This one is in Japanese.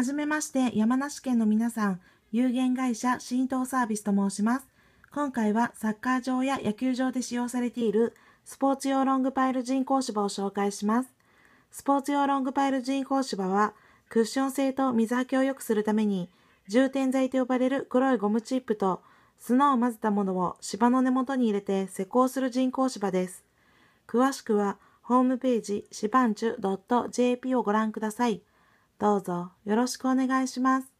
はじめまして、山梨県の皆さん、有限会社浸透サービスと申します。今回はサッカー場や野球場で使用されているスポーツ用ロングパイル人工芝を紹介します。スポーツ用ロングパイル人工芝はクッション性と水はけを良くするために充填剤と呼ばれる黒いゴムチップと砂を混ぜたものを芝の根元に入れて施工する人工芝です。詳しくはホームページシバンチュ .jp をご覧ください。どうぞよろしくお願いします。